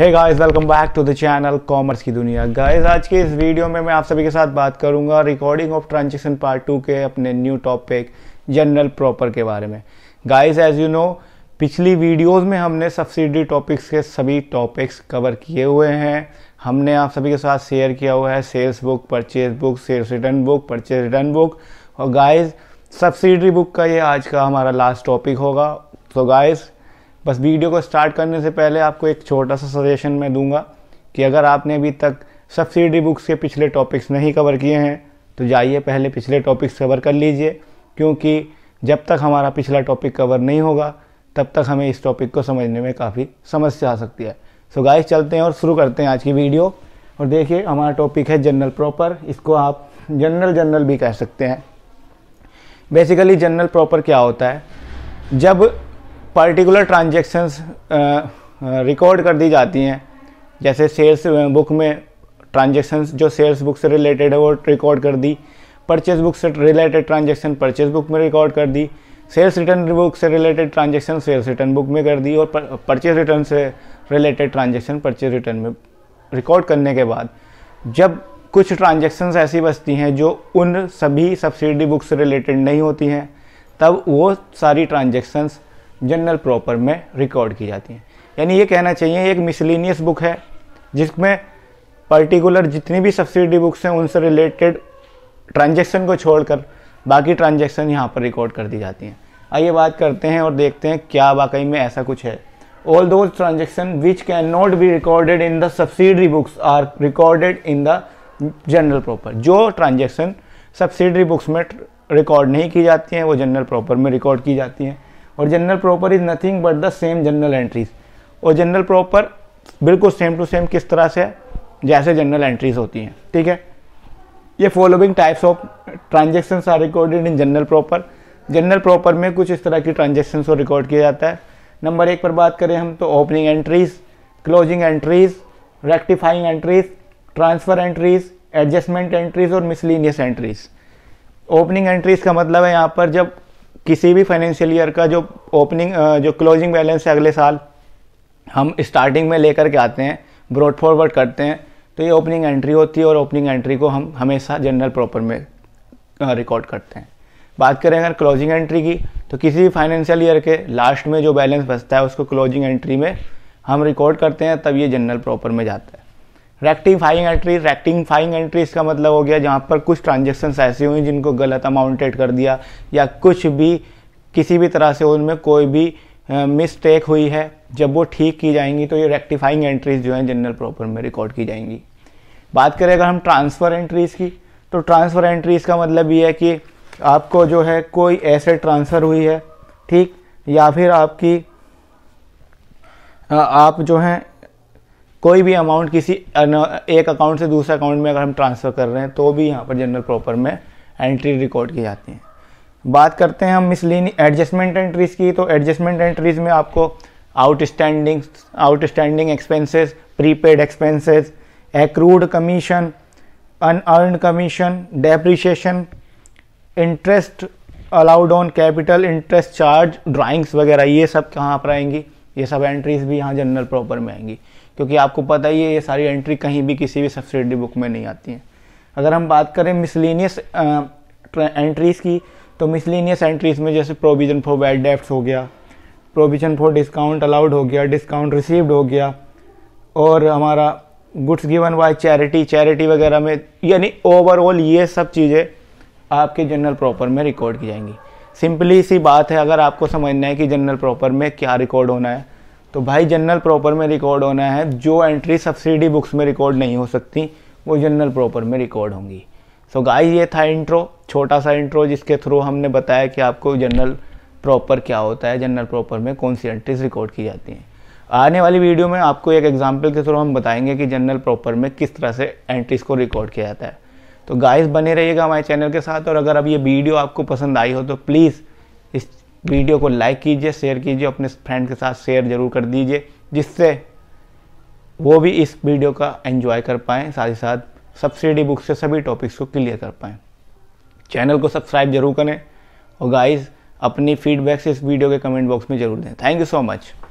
hey guys welcome back to the channel commerce की दुनिया guys आज के इस वीडियो में मैं आप सभी के साथ बात करूंगा recording of transaction part two के अपने न्यू टॉपिक जनरल प्रॉपर के बारे में गाइस एज यू नो पिछली वीडियोस में हमने सब्सिडी टॉपिक्स के सभी टॉपिक्स कवर किए हुए हैं हमने आप सभी के साथ शेयर किया हुआ है sales book purchase book sales return book purchase return book और गाइज सब्सिडी बुक का ये आज का हमारा लास्ट टॉपिक होगा तो गाइज़ बस वीडियो को स्टार्ट करने से पहले आपको एक छोटा सा सजेशन मैं दूंगा कि अगर आपने अभी तक सब्सिडी बुक्स के पिछले टॉपिक्स नहीं कवर किए हैं तो जाइए पहले पिछले टॉपिक्स कवर कर लीजिए क्योंकि जब तक हमारा पिछला टॉपिक कवर नहीं होगा तब तक हमें इस टॉपिक को समझने में काफ़ी समस्या आ सकती है सो गाइस चलते हैं और शुरू करते हैं आज की वीडियो और देखिए हमारा टॉपिक है जनरल प्रॉपर इसको आप जनरल जनरल भी कह सकते हैं बेसिकली जनरल प्रॉपर क्या होता है जब पर्टिकुलर ट्रांजेक्शन्स रिकॉर्ड कर दी जाती हैं जैसे सेल्स बुक uh, में ट्रांजेक्शन्स जो सेल्स बुक से रिलेटेड है वो रिकॉर्ड कर दी परचेज बुक से रिलेटेड ट्रांजेक्शन परचेज बुक में रिकॉर्ड कर दी सेल्स रिटर्न बुक से related transaction sales return book में कर दी और परचेज रिटर्न से रिलेटेड ट्रांजेक्शन परचेज रिटर्न में रिकॉर्ड करने के बाद जब कुछ ट्रांजेक्शन्स ऐसी बचती हैं जो उन सभी सब्सिडी बुक से रिलेटेड नहीं होती हैं तब वो सारी ट्रांजेक्शन्स जनरल प्रॉपर में रिकॉर्ड की जाती हैं यानी ये कहना चाहिए एक मिसलिनियस बुक है जिसमें पर्टिकुलर जितनी भी सब्सिडी बुक्स हैं उनसे रिलेटेड ट्रांजेक्शन को छोड़कर बाकी ट्रांजेक्शन यहाँ पर रिकॉर्ड कर दी जाती हैं आइए बात करते हैं और देखते हैं क्या वाकई में ऐसा कुछ है ऑल दो transaction which can not be recorded in the subsidiary books are recorded in the journal proper जो ट्रांजेक्शन सब्सिडरी बुक्स में रिकॉर्ड नहीं की जाती हैं वो जनरल प्रॉपर में रिकॉर्ड की जाती हैं और journal proper is nothing but the same journal entries और जनरल प्रॉपर बिल्कुल सेम टू सेम किस तरह से जैसे जनरल एंट्रीज होती हैं ठीक है ये following types of transactions are recorded in journal proper journal proper में कुछ इस तरह की ट्रांजेक्शन को रिकॉर्ड किया जाता है नंबर एक पर बात करें हम तो opening entries closing entries rectifying entries transfer entries adjustment entries और मिसलिनियस एंट्रीज ओपनिंग एंट्रीज का मतलब है यहाँ पर जब किसी भी फाइनेंशियल ईयर का जो ओपनिंग जो क्लोजिंग बैलेंस है अगले साल हम स्टार्टिंग में लेकर के आते हैं ब्रॉड फॉरवर्ड करते हैं तो ये ओपनिंग एंट्री होती है और ओपनिंग एंट्री को हम हमेशा जनरल प्रॉपर में रिकॉर्ड करते हैं बात करें अगर क्लोजिंग एंट्री की तो किसी भी फाइनेंशियल ईयर के लास्ट में जो बैलेंस बचता है उसको क्लोजिंग एंट्री में हम रिकॉर्ड करते हैं तब ये जनरल प्रॉपर में जाता है रेक्टिफाइंग एंट्री रेक्टिफाइंग एंट्री इसका मतलब हो गया जहाँ पर कुछ ट्रांजेक्शन्स ऐसी हुई जिनको गलत अमाउंटेड कर दिया या कुछ भी किसी भी तरह से उनमें कोई भी मिस्टेक हुई है जब वो ठीक की जाएंगी तो ये रेक्टिफाइंग एंट्रीज जो हैं जनरल प्रॉपर में रिकॉर्ड की जाएंगी बात करें अगर हम ट्रांसफ़र एंट्रीज़ की तो ट्रांसफ़र एंट्रीज़ का मतलब ये है कि आपको जो है कोई ऐसे ट्रांसफ़र हुई है ठीक या फिर आपकी आप जो हैं कोई भी अमाउंट किसी एक अकाउंट से दूसरे अकाउंट में अगर हम ट्रांसफ़र कर रहे हैं तो भी यहाँ पर जनरल प्रॉपर में एंट्री रिकॉर्ड की जाती है बात करते हैं हम मिसलिन एडजस्टमेंट एंट्रीज़ की तो एडजस्टमेंट एंट्रीज़ में आपको outstanding outstanding expenses prepaid expenses accrued commission unearned commission depreciation interest allowed on capital interest charge drawings वगैरह ये सब कहाँ पर आएंगी ये सब एंट्रीज़ भी यहाँ जनरल प्रॉपर में आएंगी क्योंकि आपको पता ही है ये सारी एंट्री कहीं भी किसी भी सब्सिडी बुक में नहीं आती हैं अगर हम बात करें मिसलिनियस एंट्रीज़ की तो मिसलिनियस एंट्रीज़ में जैसे प्रोविज़न फॉर बैड डेफ्ट हो गया प्रोविज़न फॉर डिस्काउंट अलाउड हो गया डिस्काउंट रिसीव्ड हो गया और हमारा goods given by charity charity वगैरह में यानी ओवरऑल ये सब चीज़ें आपके जनरल प्रॉपर में रिकॉर्ड की जाएंगी सिंपली सी बात है अगर आपको समझना है कि जनरल प्रॉपर में क्या रिकॉर्ड होना है तो भाई जनरल प्रॉपर में रिकॉर्ड होना है जो एंट्री सब्सिडी बुक्स में रिकॉर्ड नहीं हो सकती वो जनरल प्रॉपर में रिकॉर्ड होंगी सो so गाइस ये था इंट्रो छोटा सा इंट्रो जिसके थ्रू हमने बताया कि आपको जनरल प्रॉपर क्या होता है जनरल प्रॉपर में कौन सी एंट्रीज रिकॉर्ड की जाती हैं आने वाली वीडियो में आपको एक एग्जाम्पल के थ्रू हम बताएंगे कि जनरल प्रॉपर में किस तरह से एंट्रीज को रिकॉर्ड किया जाता है तो गाइस बने रहिएगा हमारे चैनल के साथ और अगर अब ये वीडियो आपको पसंद आई हो तो प्लीज़ इस वीडियो को लाइक कीजिए शेयर कीजिए अपने फ्रेंड के साथ शेयर जरूर कर दीजिए जिससे वो भी इस वीडियो का एंजॉय कर पाएँ साथ ही साथ सब्सिडी बुक से सभी टॉपिक्स को क्लियर कर पाएँ चैनल को सब्सक्राइब जरूर करें और गाइस अपनी फीडबैक्स इस वीडियो के कमेंट बॉक्स में जरूर दें थैंक यू सो मच